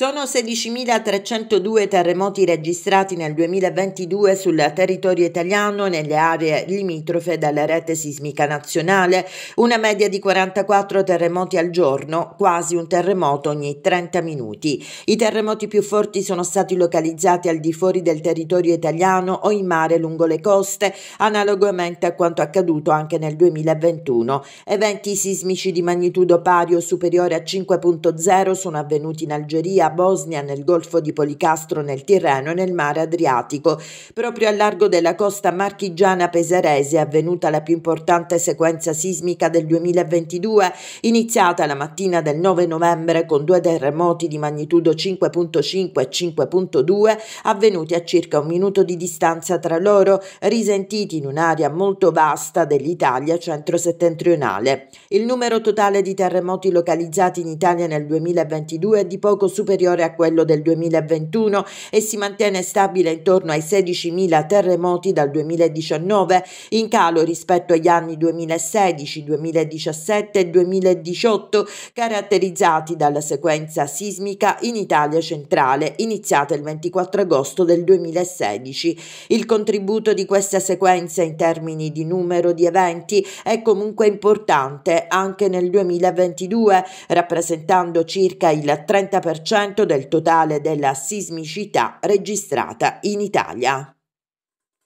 Sono 16.302 terremoti registrati nel 2022 sul territorio italiano nelle aree limitrofe della rete sismica nazionale, una media di 44 terremoti al giorno, quasi un terremoto ogni 30 minuti. I terremoti più forti sono stati localizzati al di fuori del territorio italiano o in mare lungo le coste, analogamente a quanto accaduto anche nel 2021. Eventi sismici di magnitudo pari o superiore a 5.0 sono avvenuti in Algeria, della Bosnia nel Golfo di Policastro nel Tirreno e nel mare Adriatico. Proprio a largo della costa marchigiana pesarese è avvenuta la più importante sequenza sismica del 2022, iniziata la mattina del 9 novembre con due terremoti di magnitudo 5.5 e 5.2 avvenuti a circa un minuto di distanza tra loro, risentiti in un'area molto vasta dell'Italia centro-settentrionale. Il numero totale di terremoti localizzati in Italia nel 2022 è di poco superiore superiore a quello del 2021 e si mantiene stabile intorno ai 16.000 terremoti dal 2019, in calo rispetto agli anni 2016, 2017 e 2018, caratterizzati dalla sequenza sismica in Italia centrale, iniziata il 24 agosto del 2016. Il contributo di questa sequenza in termini di numero di eventi è comunque importante anche nel 2022, rappresentando circa il 30% del totale della sismicità registrata in Italia.